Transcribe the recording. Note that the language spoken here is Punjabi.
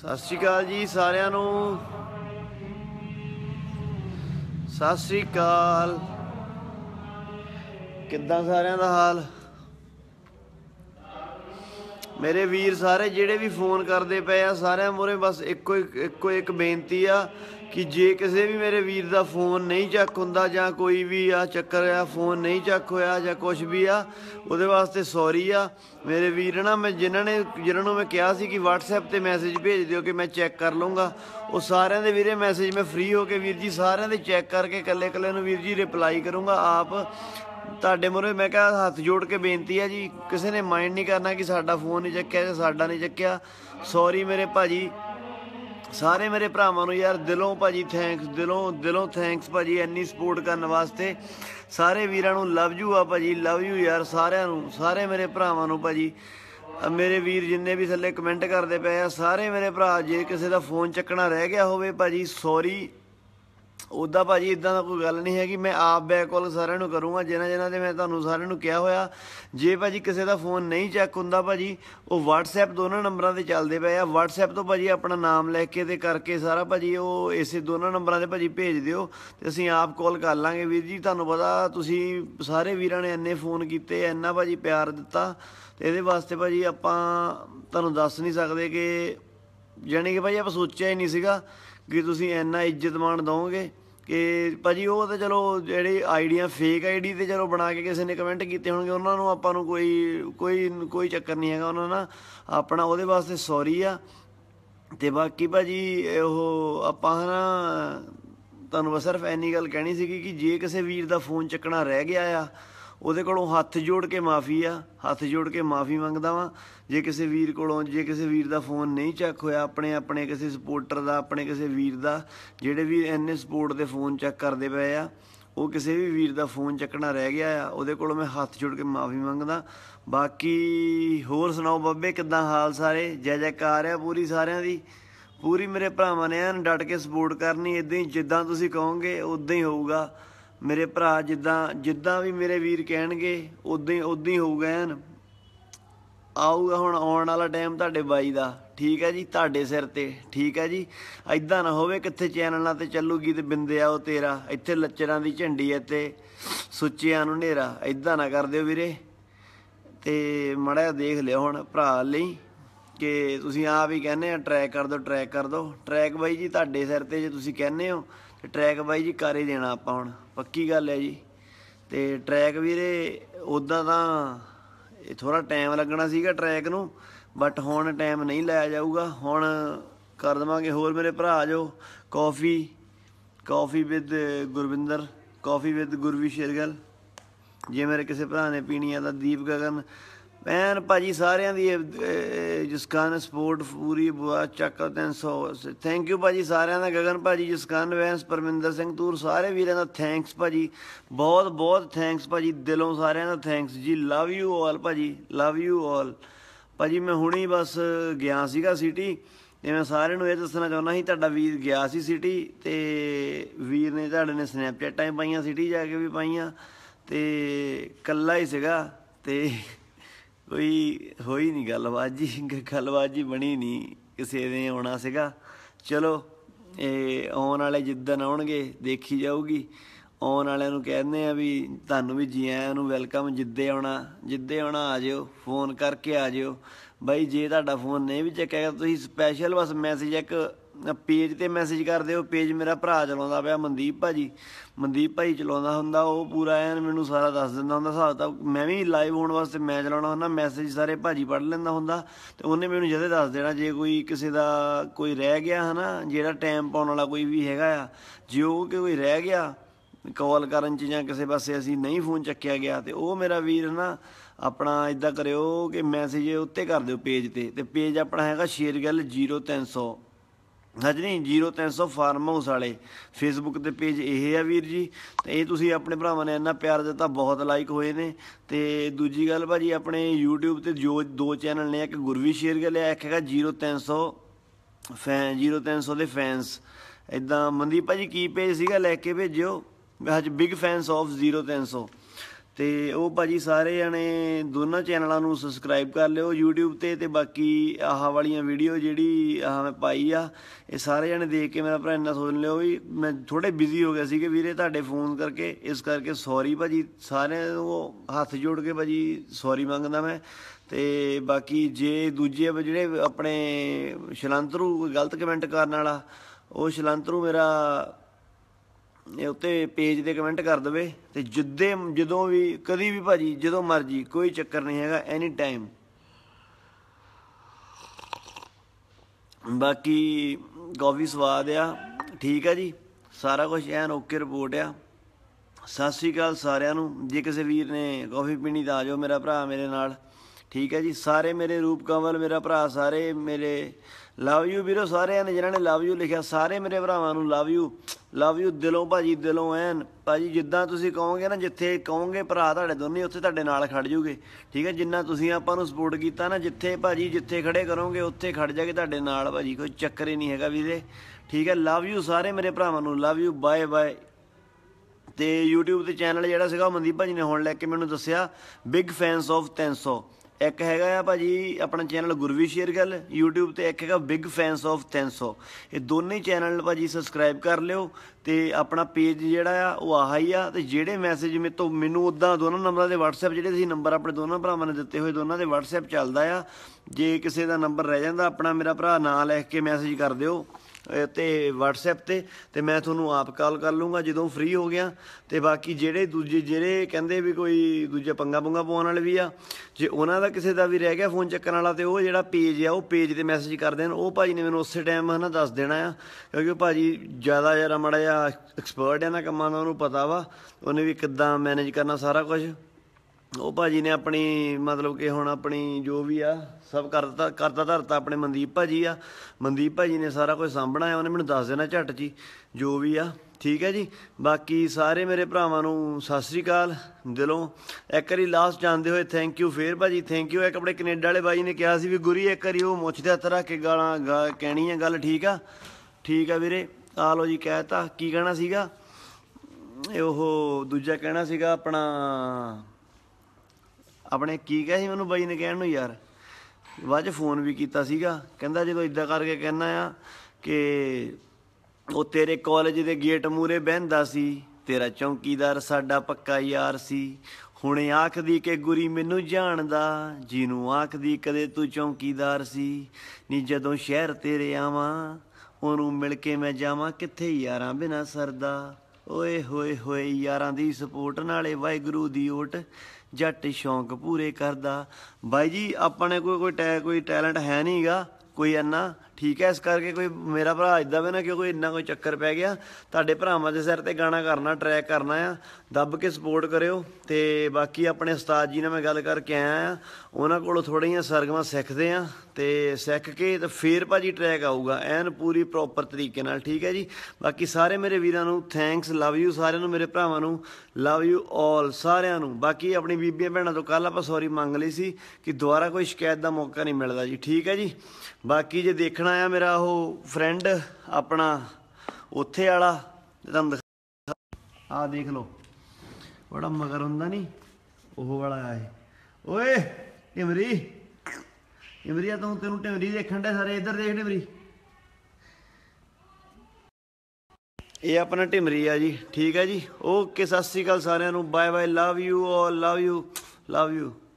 ਸਤਿ ਸ਼੍ਰੀ ਅਕਾਲ ਜੀ ਸਾਰਿਆਂ ਨੂੰ ਸਤਿ ਸ਼੍ਰੀ ਅਕਾਲ ਕਿੱਦਾਂ ਸਾਰਿਆਂ ਦਾ ਹਾਲ ਮੇਰੇ ਵੀਰ ਸਾਰੇ ਜਿਹੜੇ ਵੀ ਫੋਨ ਕਰਦੇ ਪਏ ਆ ਸਾਰਿਆਂ ਮੋਰੇ ਬਸ ਇੱਕੋ ਇੱਕੋ ਇੱਕ ਬੇਨਤੀ ਆ ਕਿ ਜੇ ਕਿਸੇ ਵੀ ਮੇਰੇ ਵੀਰ ਦਾ ਫੋਨ ਨਹੀਂ ਚੱਕ ਹੁੰਦਾ ਜਾਂ ਕੋਈ ਵੀ ਆ ਚੱਕਰ ਆ ਫੋਨ ਨਹੀਂ ਚੱਕ ਹੋਇਆ ਜਾਂ ਕੁਝ ਵੀ ਆ ਉਹਦੇ ਵਾਸਤੇ ਸੌਰੀ ਆ ਮੇਰੇ ਵੀਰ ਨਾ ਮੈਂ ਜਿਨ੍ਹਾਂ ਨੇ ਜਿਨ੍ਹਾਂ ਨੂੰ ਮੈਂ ਕਿਹਾ ਸੀ ਕਿ WhatsApp ਤੇ ਮੈਸੇਜ ਭੇਜ ਦਿਓ ਕਿ ਮੈਂ ਚੈੱਕ ਕਰ ਲਵਾਂਗਾ ਉਹ ਸਾਰਿਆਂ ਦੇ ਵੀਰੇ ਮੈਸੇਜ ਮੈਂ ਫ੍ਰੀ ਹੋ ਕੇ ਵੀਰ ਜੀ ਸਾਰਿਆਂ ਦੇ ਚੈੱਕ ਕਰਕੇ ਕੱਲੇ ਕੱਲੇ ਨੂੰ ਵੀਰ ਜੀ ਰਿਪਲਾਈ ਕਰੂੰਗਾ ਆਪ ਤੁਹਾਡੇ ਮੁਰੇ ਮੈਂ ਕਿਹਾ ਹੱਥ ਜੋੜ ਕੇ ਬੇਨਤੀ ਹੈ ਜੀ ਕਿਸੇ ਨੇ ਮਾਈਂਡ ਨਹੀਂ ਕਰਨਾ ਕਿ ਸਾਡਾ ਫੋਨ ਨਹੀਂ ਚੱਕਿਆ ਤੇ ਸਾਡਾ ਨਹੀਂ ਚੱਕਿਆ ਸੌਰੀ ਮੇਰੇ ਭਾਜੀ ਸਾਰੇ ਮੇਰੇ ਭਰਾਵਾਂ ਨੂੰ ਯਾਰ ਦਿਲੋਂ ਭਾਜੀ ਥੈਂਕਸ ਦਿਲੋਂ ਦਿਲੋਂ ਥੈਂਕਸ ਭਾਜੀ ਇੰਨੀ ਸਪੋਰਟ ਕਰਨ ਵਾਸਤੇ ਸਾਰੇ ਵੀਰਾਂ ਨੂੰ ਲਵ ਯੂ ਆ ਭਾਜੀ ਲਵ ਯੂ ਯਾਰ ਸਾਰਿਆਂ ਨੂੰ ਸਾਰੇ ਮੇਰੇ ਭਰਾਵਾਂ ਨੂੰ ਭਾਜੀ ਮੇਰੇ ਵੀਰ ਜਿੰਨੇ ਵੀ ਥੱਲੇ ਕਮੈਂਟ ਕਰਦੇ ਪਏ ਆ ਸਾਰੇ ਮੇਰੇ ਭਰਾ ਜੇ ਕਿਸੇ ਦਾ ਫੋਨ ਚੱਕਣਾ ਰਹਿ ਗਿਆ ਹੋਵੇ ਭਾਜੀ ਸੌਰੀ ਉਦਾਂ ਭਾਜੀ ਇਦਾਂ ਦਾ ਕੋਈ ਗੱਲ ਨਹੀਂ ਹੈਗੀ ਮੈਂ ਆਪ ਬੈਕ ਕਾਲ ਸਾਰਿਆਂ ਨੂੰ ਕਰੂੰਗਾ ਜਿਨ੍ਹਾਂ ਜਿਨ੍ਹਾਂ ਦੇ ਮੈਂ ਤੁਹਾਨੂੰ ਸਾਰਿਆਂ ਨੂੰ ਕਿਹਾ ਹੋਇਆ ਜੇ ਭਾਜੀ ਕਿਸੇ ਦਾ ਫੋਨ ਨਹੀਂ ਚੈੱਕ ਹੁੰਦਾ ਭਾਜੀ ਉਹ WhatsApp ਦੋਨਾਂ ਨੰਬਰਾਂ ਤੇ ਚੱਲਦੇ ਪਏ ਆ WhatsApp ਤੋਂ ਭਾਜੀ ਆਪਣਾ ਨਾਮ ਲੈ ਕੇ ਤੇ ਕਰਕੇ ਸਾਰਾ ਭਾਜੀ ਉਹ ਇਸੇ ਦੋਨਾਂ ਨੰਬਰਾਂ ਤੇ ਭਾਜੀ ਭੇਜ ਦਿਓ ਤੇ ਅਸੀਂ ਆਪ ਕਾਲ ਕਰ ਲਾਂਗੇ ਵੀਰ ਜੀ ਤੁਹਾਨੂੰ ਪਤਾ ਤੁਸੀਂ ਸਾਰੇ ਵੀਰਾਂ ਨੇ ਇੰਨੇ ਫੋਨ ਕੀਤੇ ਇੰਨਾ ਭਾਜੀ ਪਿਆਰ ਦਿੱਤਾ ਤੇ ਇਹਦੇ ਵਾਸਤੇ ਭਾਜੀ ਆਪਾਂ ਤੁਹਾਨੂੰ ਦੱਸ ਨਹੀਂ ਸਕਦੇ ਕਿ ਜਾਨੀ ਕਿ ਭਾਈ ਆਪ ਸੋਚਿਆ ਹੀ ਨਹੀਂ ਸੀਗਾ ਕਿ ਤੁਸੀਂ ਇੰਨਾ ਇੱਜ਼ਤ ਮਾਣ ਦਿਓਗੇ ਕਿ ਭਾਜੀ ਉਹ ਤਾਂ ਚਲੋ ਜਿਹੜੇ ਆਈਡੀਆਂ ਫੇਕ ਆਈਡੀ ਤੇ ਚਲੋ ਬਣਾ ਕੇ ਕਿਸੇ ਨੇ ਕਮੈਂਟ ਕੀਤੇ ਹੋਣਗੇ ਉਹਨਾਂ ਨੂੰ ਆਪਾਂ ਨੂੰ ਕੋਈ ਕੋਈ ਕੋਈ ਚੱਕਰ ਨਹੀਂ ਹੈਗਾ ਉਹਨਾਂ ਨਾਲ ਆਪਣਾ ਉਹਦੇ ਵਾਸਤੇ ਸੌਰੀ ਆ ਤੇ ਬਾਕੀ ਭਾਜੀ ਉਹ ਆਪਾਂ ਨਾ ਤੁਹਾਨੂੰ ਸਿਰਫ ਐਨੀ ਗੱਲ ਕਹਿਣੀ ਸੀਗੀ ਕਿ ਜੇ ਕਿਸੇ ਵੀਰ ਦਾ ਫੋਨ ਚੱਕਣਾ ਰਹਿ ਗਿਆ ਆ ਉਹਦੇ ਕੋਲੋਂ ਹੱਥ ਜੋੜ ਕੇ ਮਾਫੀ ਆ ਹੱਥ ਜੋੜ ਕੇ ਮਾਫੀ ਮੰਗਦਾ ਵਾਂ ਜੇ ਕਿਸੇ ਵੀਰ ਕੋਲੋਂ ਜੇ ਕਿਸੇ ਵੀਰ ਦਾ ਫੋਨ ਨਹੀਂ ਚੱਕ ਹੋਇਆ ਆਪਣੇ ਆਪਣੇ ਕਿਸੇ ਸਪੋਰਟਰ ਦਾ ਆਪਣੇ ਕਿਸੇ ਵੀਰ ਦਾ ਜਿਹੜੇ ਵੀ ਐਨੇ ਸਪੋਰਟ ਦੇ ਫੋਨ ਚੱਕ ਕਰਦੇ ਪਏ ਆ ਉਹ ਕਿਸੇ ਵੀ ਵੀਰ ਦਾ ਫੋਨ ਚੱਕਣਾ ਰਹਿ ਗਿਆ ਆ ਉਹਦੇ ਕੋਲੋਂ ਮੈਂ ਹੱਥ ਜੋੜ ਕੇ ਮਾਫੀ ਮੰਗਦਾ ਬਾਕੀ ਹੋਰ ਸੁਣਾਓ ਬੱਬੇ ਕਿੱਦਾਂ ਹਾਲ ਸਾਰੇ ਜੈ ਜੈਕਾਰ ਆ ਪੂਰੀ ਸਾਰਿਆਂ ਦੀ ਪੂਰੀ ਮੇਰੇ ਭਰਾਵਾਂ ਨੇ ਐਨ ਡਟ ਕੇ ਸਪੋਰਟ ਕਰਨੀ ਇਦਾਂ ਹੀ ਜਿੱਦਾਂ ਤੁਸੀਂ ਕਹੋਗੇ ਉਦਾਂ ਹੀ ਹੋਊਗਾ ਮੇਰੇ ਭਰਾ ਜਿੱਦਾਂ ਜਿੱਦਾਂ ਵੀ ਮੇਰੇ ਵੀਰ ਕਹਿਣਗੇ ਉਦਾਂ ਹੀ ਉਦਾਂ ਹੀ ਹੋਊਗਾ ਐਨ ਆਊਗਾ ਹੁਣ ਆਉਣ ਵਾਲਾ ਟਾਈਮ ਤੁਹਾਡੇ ਬਾਈ ਦਾ ਠੀਕ ਹੈ ਜੀ ਤੁਹਾਡੇ ਸਿਰ ਤੇ ਠੀਕ ਹੈ ਜੀ ਐਦਾਂ ਨਾ ਹੋਵੇ ਕਿੱਥੇ ਚੈਨਲਾਂ ਤੇ ਚੱਲੂਗੀ ਤੇ ਬਿੰਦੇ ਆਓ ਤੇਰਾ ਇੱਥੇ ਲੱਚਰਾਂ ਦੀ ਝੰਡੀ ਐ ਤੇ ਸੁੱਚਿਆਂ ਨੂੰ ਹਨੇਰਾ ਐਦਾਂ ਨਾ ਕਰ ਦਿਓ ਵੀਰੇ ਤੇ ਮੜਾ ਦੇਖ ਲਿਓ ਹੁਣ ਭਰਾ ਲਈ ਕਿ ਤੁਸੀਂ ਆਪ ਹੀ ਕਹਿੰਦੇ ਆ ਟਰੈਕ ਕਰ ਦਿਓ ਟਰੈਕ ਕਰ ਦਿਓ ਟਰੈਕ ਬਾਈ ਜੀ ਤੁਹਾਡੇ ਸਿਰ ਤੇ ਜੇ ਤੁਸੀਂ ਕਹਿੰਦੇ ਹੋ ਤੇ ਟਰੈਕ ਬਾਈ ਜੀ ਕਰ ਹੀ ਦੇਣਾ ਆਪਾਂ ਹੁਣ ਪੱਕੀ ਗੱਲ ਹੈ ਜੀ ਤੇ ਟਰੈਕ ਵੀਰੇ ਉਦਾਂ ਤਾਂ ਇਹ ਥੋੜਾ ਟਾਈਮ ਲੱਗਣਾ ਸੀਗਾ ਟਰੈਕ ਨੂੰ ਬਟ ਹੁਣ ਟਾਈਮ ਨਹੀਂ ਲਾਇਆ ਜਾਊਗਾ ਹੁਣ ਕਰ ਦਵਾਂਗੇ ਹੋਰ ਮੇਰੇ ਭਰਾ ਜੋ coffee coffee with Gurvinder coffee with Gurvi Shergill ਜੇ ਮੇਰੇ ਕਿਸੇ ਭਰਾ ਨੇ ਪੀਣੀ ਆ ਤਾਂ ਦੀਪ ਗਗਨ ਪੈਨ ਭਾਜੀ ਸਾਰਿਆਂ ਦੀ ਜਸਕਾਨ ਸਪੋਰਟ ਪੂਰੀ ਬੁਆ ਚੱਕ 300 ਥੈਂਕ ਯੂ ਭਾਜੀ ਸਾਰਿਆਂ ਦਾ ਗਗਨ ਭਾਜੀ ਜਿਸਕਾਨ ਵੈਂਸ ਪਰਮਿੰਦਰ ਸਿੰਘ ਤੂਰ ਸਾਰੇ ਵੀਰਾਂ ਦਾ ਥੈਂਕਸ ਭਾਜੀ ਬਹੁਤ ਬਹੁਤ ਥੈਂਕਸ ਭਾਜੀ ਦਿਲੋਂ ਸਾਰਿਆਂ ਦਾ ਥੈਂਕਸ ਜੀ ਲਵ ਯੂ ਆਲ ਭਾਜੀ ਲਵ ਯੂ ਆਲ ਭਾਜੀ ਮੈਂ ਹੁਣੀ ਬਸ ਗਿਆ ਸੀਗਾ ਸਿਟੀ ਤੇ ਮੈਂ ਸਾਰਿਆਂ ਨੂੰ ਇਹ ਦੱਸਣਾ ਚਾਹੁੰਦਾ ਸੀ ਤੁਹਾਡਾ ਵੀਰ ਗਿਆ ਸੀ ਸਿਟੀ ਤੇ ਵੀਰ ਨੇ ਤੁਹਾਡੇ ਨੇ ਸਨੈਪਚੈਟਾਂ ਪਾਈਆਂ ਸਿਟੀ ਜਾ ਕੇ ਵੀ ਪਾਈਆਂ ਤੇ ਕੱਲਾ ਹੀ ਸੀਗਾ ਤੇ ਕੋਈ ਹੋਈ ਨਹੀਂ ਗੱਲਬਾਤ ਜੀ ਗੱਲਬਾਤ ਜੀ ਬਣੀ ਨਹੀਂ ਕਿਸੇ ਨੇ ਆਉਣਾ ਸੀਗਾ ਚਲੋ ਇਹ ਆਉਣ ਵਾਲੇ ਜਿੱਦਨ ਆਉਣਗੇ ਦੇਖੀ ਜਾਊਗੀ ਆਉਣ ਵਾਲਿਆਂ ਨੂੰ ਕਹਿੰਦੇ ਆ ਵੀ ਤੁਹਾਨੂੰ ਵੀ ਜੀ ਆਇਆਂ ਨੂੰ ਵੈਲਕਮ ਜਿੱਦੇ ਆਉਣਾ ਜਿੱਦੇ ਆਉਣਾ ਆ ਜਿਓ ਫੋਨ ਕਰਕੇ ਆ ਜਿਓ ਬਾਈ ਜੇ ਤੁਹਾਡਾ ਫੋਨ ਨਹੀਂ ਵੀ ਚੱਕਿਆ ਤੁਸੀਂ ਸਪੈਸ਼ਲ ਬਸ ਮੈਸੇਜ ਇੱਕ ਪੇਜ ਤੇ ਮੈਸੇਜ ਕਰਦੇ ਹੋ ਪੇਜ ਮੇਰਾ ਭਰਾ ਚਲਾਉਂਦਾ ਪਿਆ ਮਨਦੀਪ ਭਾਜੀ ਮਨਦੀਪ ਭਾਈ ਚਲਾਉਂਦਾ ਹੁੰਦਾ ਉਹ ਪੂਰਾ ਐਨ ਮੈਨੂੰ ਸਾਰਾ ਦੱਸ ਦਿੰਦਾ ਹੁੰਦਾ ਹਿਸਾਬ ਤਾਂ ਮੈਂ ਵੀ ਲਾਈਵ ਹੋਣ ਵਾਸਤੇ ਮੈਂ ਚਲਾਉਣਾ ਹੁੰਦਾ ਮੈਸੇਜ ਸਾਰੇ ਭਾਜੀ ਪੜ ਲੈਂਦਾ ਹੁੰਦਾ ਤੇ ਉਹਨੇ ਮੈਨੂੰ ਜਦੇ ਦੱਸ ਦੇਣਾ ਜੇ ਕੋਈ ਕਿਸੇ ਦਾ ਕੋਈ ਰਹਿ ਗਿਆ ਹਨਾ ਜਿਹੜਾ ਟਾਈਮ ਪਾਉਣ ਵਾਲਾ ਕੋਈ ਵੀ ਹੈਗਾ ਆ ਜੇ ਉਹ ਕੋਈ ਰਹਿ ਗਿਆ ਕਾਲ ਕਰਨ ਚ ਜਾਂ ਕਿਸੇ ਪਾਸੇ ਅਸੀਂ ਨਹੀਂ ਫੋਨ ਚੱਕਿਆ ਗਿਆ ਤੇ ਉਹ ਮੇਰਾ ਵੀਰ ਨਾ ਆਪਣਾ ਇਦਾਂ ਕਰਿਓ ਕਿ ਮੈਸੇਜ ਉੱਤੇ ਕਰ ਦਿਓ ਪੇਜ ਤੇ ਤੇ ਪੇਜ ਆਪਣਾ ਹੈਗਾ ਗੱਲ 0300 ਹਾਜ਼ਰੀ 0300 ਫਾਰਮ ਹਾਊਸ ਵਾਲੇ ਫੇਸਬੁੱਕ ਤੇ ਪੇਜ ਇਹ ਆ ਵੀਰ ਜੀ ਤੇ ਇਹ ਤੁਸੀਂ ਆਪਣੇ ਭਰਾਵਾਂ ਨੇ ਇੰਨਾ ਪਿਆਰ ਦਿੱਤਾ ਬਹੁਤ ਲਾਈਕ ਹੋਏ ਨੇ ਤੇ ਦੂਜੀ ਗੱਲ ਭਾਜੀ ਆਪਣੇ YouTube ਤੇ ਜੋ ਦੋ ਚੈਨਲ ਨੇ ਇੱਕ ਗੁਰਵੀ ਸ਼ੇਰ ਗਿਆ ਇੱਕ ਹੈਗਾ 0300 ਫੈਨ 0300 ਦੇ ਫੈਨਸ ਇਦਾਂ ਮਨਦੀਪ ਭਾਜੀ ਕੀ ਪੇਜ ਸੀਗਾ ਲੈ ਕੇ ਭੇਜਿਓ ਅੱਜ ਬਿਗ ਫੈਨਸ ਆਫ 0300 ਤੇ ਉਹ ਭਾਜੀ ਸਾਰੇ ਜਣੇ ਦੋਨਾਂ ਚੈਨਲਾਂ ਨੂੰ ਸਬਸਕ੍ਰਾਈਬ ਕਰ ਲਿਓ YouTube ਤੇ ਤੇ ਬਾਕੀ ਆਹ ਵਾਲੀਆਂ ਵੀਡੀਓ ਜਿਹੜੀ ਆਹ ਮੈਂ ਪਾਈ ਆ ਇਹ ਸਾਰੇ ਜਣੇ ਦੇਖ ਕੇ ਮੇਰਾ ਭਰਾ ਇੰਨਾ ਸੋਚ ਲਿਓ ਵੀ ਮੈਂ ਥੋੜੇ ਬਿਜ਼ੀ ਹੋ ਗਿਆ ਸੀ ਕਿ ਵੀਰੇ ਤੁਹਾਡੇ ਫੋਨ ਕਰਕੇ ਇਸ ਕਰਕੇ ਸੌਰੀ ਭਾਜੀ ਸਾਰੇ ਉਹ ਹੱਥ ਜੋੜ ਕੇ ਭਾਜੀ ਸੌਰੀ ਮੰਗਦਾ ਮੈਂ ਤੇ ਬਾਕੀ ਜੇ ਦੂਜੇ ਜਿਹੜੇ ਆਪਣੇ ਸ਼ਲੰਤਰੂ ਗਲਤ ਕਮੈਂਟ ਕਰਨ ਵਾਲਾ ਉਹ ਸ਼ਲੰਤਰੂ ਮੇਰਾ ਉੱਤੇ ਪੇਜ ਦੇ ਕਮੈਂਟ ਕਰ ਦਵੇ ਤੇ ਜਿੱਦੇ ਜਦੋਂ ਵੀ ਕਦੀ ਵੀ ਭਾਜੀ ਜਦੋਂ ਮਰਜੀ ਕੋਈ ਚੱਕਰ ਨਹੀਂ ਹੈਗਾ ਐਨੀ ਟਾਈਮ ਬਾਕੀ ਗੋਵੀ ਸਵਾਦ ਆ ਠੀਕ ਆ ਜੀ ਸਾਰਾ ਕੁਝ ਐਨ ਓਕੇ ਰਿਪੋਰਟ ਆ ਸਤਿ ਸ੍ਰੀ ਅਕਾਲ ਸਾਰਿਆਂ ਨੂੰ ਜੇ ਕਿਸੇ ਵੀਰ ਨੇ ਕਾਫੀ ਪੀਣੀ ਤਾਂ ਆ ਜਾਓ ਮੇਰਾ ਭਰਾ ਮੇਰੇ ਨਾਲ ਠੀਕ ਹੈ ਜੀ ਸਾਰੇ ਮੇਰੇ ਰੂਪ ਕਮਲ ਮੇਰਾ ਭਰਾ ਸਾਰੇ ਮੇਰੇ ਲਵ ਯੂ ਵੀਰੋ ਸਾਰਿਆਂ ਨੇ ਜਿਹਨਾਂ ਨੇ ਲਵ ਯੂ ਲਿਖਿਆ ਸਾਰੇ ਮੇਰੇ ਭਰਾਵਾਂ ਨੂੰ ਲਵ ਯੂ ਲਵ ਯੂ ਦਿਲੋਂ ਭਾਜੀ ਦਿਲੋਂ ਐਨ ਭਾਜੀ ਜਿੱਦਾਂ ਤੁਸੀਂ ਕਹੋਗੇ ਨਾ ਜਿੱਥੇ ਕਹੋਗੇ ਭਰਾ ਤੁਹਾਡੇ ਦੋਨੇ ਉੱਥੇ ਤੁਹਾਡੇ ਨਾਲ ਖੜ ਜੂਗੇ ਠੀਕ ਹੈ ਜਿੰਨਾ ਤੁਸੀਂ ਆਪਾਂ ਨੂੰ ਸਪੋਰਟ ਕੀਤਾ ਨਾ ਜਿੱਥੇ ਭਾਜੀ ਜਿੱਥੇ ਖੜੇ ਕਰੋਗੇ ਉੱਥੇ ਖੜ ਜਾਗੇ ਤੁਹਾਡੇ ਨਾਲ ਭਾਜੀ ਕੋਈ ਚੱਕਰ ਹੀ ਨਹੀਂ ਹੈਗਾ ਵੀਰੇ ਠੀਕ ਹੈ ਲਵ ਯੂ ਸਾਰੇ ਮੇਰੇ ਭਰਾਵਾਂ ਨੂੰ ਲਵ ਯੂ ਬਾਏ ਬਾਏ ਤੇ YouTube ਤੇ ਚੈਨਲ ਜਿਹੜਾ ਸੀਗਾ ਮਨਦੀਪ ਭਾਜੀ ਨੇ ਹੁਣ ਲੈ ਕੇ ਮੈਨੂੰ ਦੱਸਿਆ ਬਿਗ ਫੈਨਸ ਆਫ 300 ਇੱਕ ਹੈਗਾ ਆ ਭਾਜੀ ਆਪਣਾ ਚੈਨਲ ਗੁਰਵੀ ਸ਼ੇਰ ਗੱਲ YouTube ਤੇ ਇੱਕ ਹੈਗਾ ਬਿਗ ਫੈਨਸ ਆਫ 300 ਇਹ ਦੋਨੇ ਚੈਨਲ ਭਾਜੀ ਸਬਸਕ੍ਰਾਈਬ ਕਰ ਲਿਓ ਤੇ ਆਪਣਾ ਪੇਜ ਜਿਹੜਾ ਆ ਉਹ ਆਹ ਹੀ ਆ ਤੇ ਜਿਹੜੇ ਮੈਸੇਜ ਮੇ ਤੋਂ ਮੈਨੂੰ ਉਦਾਂ ਦੋਨਾਂ ਨੰਬਰਾਂ ਦੇ WhatsApp ਜਿਹੜੇ ਤੁਸੀਂ ਨੰਬਰ ਆਪਣੇ ਦੋਨਾਂ ਭਰਾਵਾਂ ਨੇ ਦਿੱਤੇ ਹੋਏ ਦੋਨਾਂ ਦੇ WhatsApp ਚੱਲਦਾ ਆ ਜੇ ਕਿਸੇ ਦਾ ਨੰਬਰ ਰਹਿ ਜਾਂਦਾ ਆਪਣਾ ਮੇਰਾ ਭਰਾ ਨਾਂ ਲਿਖ ਕੇ ਮੈਸੇਜ ਕਰ ਦਿਓ ਤੇ WhatsApp ਤੇ ਤੇ ਮੈਂ ਤੁਹਾਨੂੰ ਆਪ ਕਾਲ ਕਰ ਲੂੰਗਾ ਜਦੋਂ ਫ੍ਰੀ ਹੋ ਗਿਆ ਤੇ ਬਾਕੀ ਜਿਹੜੇ ਦੂਜੇ ਜਿਹੜੇ ਕਹਿੰਦੇ ਵੀ ਕੋਈ ਦੂਜੇ ਪੰਗਾ ਪੰਗਾ ਪਾਉਣ ਵਾਲੇ ਵੀ ਆ ਜੇ ਉਹਨਾਂ ਦਾ ਕਿਸੇ ਦਾ ਵੀ ਰਹਿ ਗਿਆ ਫੋਨ ਚੱਕਣ ਵਾਲਾ ਤੇ ਉਹ ਜਿਹੜਾ ਪੇਜ ਆ ਉਹ ਪੇਜ ਤੇ ਮੈਸੇਜ ਕਰਦੇ ਨੇ ਉਹ ਭਾਜੀ ਨੇ ਮੈਨੂੰ ਉਸੇ ਟਾਈਮ ਹਨਾ ਦੱਸ ਦੇਣਾ ਆ ਕਿਉਂਕਿ ਉਹ ਭਾਜੀ ਜ਼ਿਆਦਾ ਯਾਰ ਮੜਿਆ ਐਕਸਪਰਟ ਆ ਨਾ ਕੰਮਾਂ ਦਾ ਉਹਨੂੰ ਪਤਾ ਵਾ ਉਹਨੇ ਵੀ ਕਿੱਦਾਂ ਮੈਨੇਜ ਕਰਨਾ ਸਾਰਾ ਕੁਝ ਉਹ ਭਾਜੀ ਨੇ ਆਪਣੀ ਮਤਲਬ ਕਿ ਹੁਣ ਆਪਣੀ ਜੋ ਵੀ ਆ ਸਭ ਕਰਤਾ ਕਰਤਾ ਧਰਤਾ ਆਪਣੇ ਮਨਦੀਪ ਭਾਜੀ ਆ ਮਨਦੀਪ ਭਾਜੀ ਨੇ ਸਾਰਾ ਕੁਝ ਸਾਂਭਣਾ ਆ ਉਹਨੇ ਮੈਨੂੰ ਦੱਸ ਦੇਣਾ ਝਟ ਜੀ ਜੋ ਵੀ ਆ ਠੀਕ ਹੈ ਜੀ ਬਾਕੀ ਸਾਰੇ ਮੇਰੇ ਭਰਾਵਾਂ ਨੂੰ ਸਤਿ ਸ੍ਰੀ ਅਕਾਲ ਦਿਲੋਂ ਇੱਕ ਵਾਰੀ ਲਾਸਟ ਜਾਂਦੇ ਹੋਏ ਥੈਂਕ ਯੂ ਫੇਰ ਭਾਜੀ ਥੈਂਕ ਯੂ ਇੱਕ ਆਪਣੇ ਕੈਨੇਡਾ ਵਾਲੇ ਬਾਈ ਨੇ ਕਿਹਾ ਸੀ ਵੀ ਗੁਰੀ ਇੱਕ ਵਾਰੀ ਉਹ ਮੁੱਛ ਦੇ ਤਰ੍ਹਾਂ ਕੇ ਗਾਲਾਂ ਕਹਿਣੀ ਆ ਗੱਲ ਠੀਕ ਆ ਠੀਕ ਆ ਵੀਰੇ ਆ ਲੋ ਜੀ ਕਹਿਤਾ ਕੀ ਕਹਿਣਾ ਸੀਗਾ ਇਹ ਉਹ ਦੂਜਾ ਕਹਿਣਾ ਸੀਗਾ ਆਪਣਾ ਆਪਣੇ ਕੀ ਕਹੇ ਸੀ ਮੈਨੂੰ ਬਾਈ ਨੇ ਕਹਿਣ ਨੂੰ ਯਾਰ ਬਾਅਦ ਚ ਫੋਨ ਵੀ ਕੀਤਾ ਸੀਗਾ ਕਹਿੰਦਾ ਜਦੋਂ ਇਦਾਂ ਕਰਕੇ ਕਹਿਣਾ ਆ ਕਿ ਉਹ ਤੇਰੇ ਕਾਲਜ ਦੇ ਗੇਟ ਮੂਰੇ ਬਹਿੰਦਾ ਸੀ ਤੇਰਾ ਚੌਂਕੀਦਾਰ ਸਾਡਾ ਪੱਕਾ ਯਾਰ ਸੀ ਹੁਣ ਆਖਦੀ ਕਿ ਗੁਰੀ ਮੈਨੂੰ ਜਾਣਦਾ ਜਿਹਨੂੰ ਆਖਦੀ ਕਦੇ ਤੂੰ ਚੌਂਕੀਦਾਰ ਸੀ ਨੀ ਜਦੋਂ ਸ਼ਹਿਰ ਤੇਰੇ ਆਵਾਂ ਉਹਨੂੰ ਮਿਲ ਕੇ ਮੈਂ ਜਾਵਾਂ ਕਿੱਥੇ ਯਾਰਾਂ ਬਿਨਾ ਸਰਦਾ ਓਏ ਹੋਏ ਹੋਏ ਯਾਰਾਂ ਦੀ ਸਪੋਰਟ ਨਾਲੇ ਵਾਹਿਗੁਰੂ ਦੀ ਓਟ ਜੱਟ ਸ਼ੌਂਕ ਪੂਰੇ ਕਰਦਾ ਬਾਈ ਜੀ ਆਪਣੇ ਕੋਈ ਕੋਈ ਟੈ ਕੋਈ ਟੈਲੈਂਟ ਹੈ ਨਹੀਂਗਾ ਕੋਈ ਐਨਾ ਠੀਕ ਹੈ ਇਸ ਕਰਕੇ ਕੋਈ ਮੇਰਾ ਭਰਾ ਇਦਾਂ ਵੇ ਨਾ ਕਿ ਕੋਈ ਇੰਨਾ ਕੋਈ ਚੱਕਰ ਪੈ ਗਿਆ ਤੁਹਾਡੇ ਭਰਾਵਾਂ ਦੇ ਸਿਰ ਤੇ ਗਾਣਾ ਕਰਨਾ ਟਰੈਕ ਕਰਨਾ ਆ ਦੱਬ ਕੇ ਸਪੋਰਟ ਕਰਿਓ ਤੇ ਬਾਕੀ ਆਪਣੇ ਉਸਤਾਦ ਜੀ ਨਾਲ ਮੈਂ ਗੱਲ ਕਰਕੇ ਆਇਆ ਆ ਉਹਨਾਂ ਕੋਲੋਂ ਥੋੜੀਆਂ ਸਰਗਮਾਂ ਸਿੱਖਦੇ ਆ ਤੇ ਸਿੱਖ ਕੇ ਤੇ ਫੇਰ ਭਾਜੀ ਟਰੈਕ ਆਊਗਾ ਐਨ ਪੂਰੀ ਪ੍ਰੋਪਰ ਤਰੀਕੇ ਨਾਲ ਠੀਕ ਹੈ ਜੀ ਬਾਕੀ ਸਾਰੇ ਮੇਰੇ ਵੀਰਾਂ ਨੂੰ ਥੈਂਕਸ ਲਵ ਯੂ ਸਾਰਿਆਂ ਨੂੰ ਮੇਰੇ ਭਰਾਵਾਂ ਨੂੰ ਲਵ ਯੂ ਆਲ ਸਾਰਿਆਂ ਨੂੰ ਬਾਕੀ ਆਪਣੀ ਬੀਬੀਆਂ ਭੈਣਾਂ ਤੋਂ ਕੱਲ ਆਪਾਂ ਸੌਰੀ ਮੰਗ ਲਈ ਸੀ ਕਿ ਦੁਬਾਰਾ ਕੋਈ ਸ਼ਿਕਾਇਤ ਦਾ ਮੌਕਾ ਨਹੀਂ ਮਿਲਦਾ ਜੀ ਠੀਕ ਹੈ ਜੀ ਬਾਕੀ ਜੇ ਦੇਖਣਾ ਆਇਆ ਮੇਰਾ ਉਹ ਫਰੈਂਡ ਆਪਣਾ ਉੱਥੇ ਵਾਲਾ ਤੁਹਾਨੂੰ ਆ ਦੇਖ ਲਓ ਬੜਾ ਮਗਰ ਹੁੰਦਾ ਨਹੀਂ ਉਹ ਵਾਲਾ ਆਏ ਓਏ ਟਿਮਰੀ ਟਿਮਰੀ ਆ ਤੂੰ ਤੈਨੂੰ ਟਿਮਰੀ ਦੇਖਣ ਦੇ ਸਾਰੇ ਇੱਧਰ ਦੇਖ ਟਿਮਰੀ ਇਹ ਆਪਣਾ ਟਿਮਰੀ ਆ ਜੀ ਠੀਕ ਹੈ ਜੀ ਓਕੇ ਸਤਿ ਸ੍ਰੀ ਅਕਾਲ ਸਾਰਿਆਂ ਨੂੰ bye bye love you all love you love you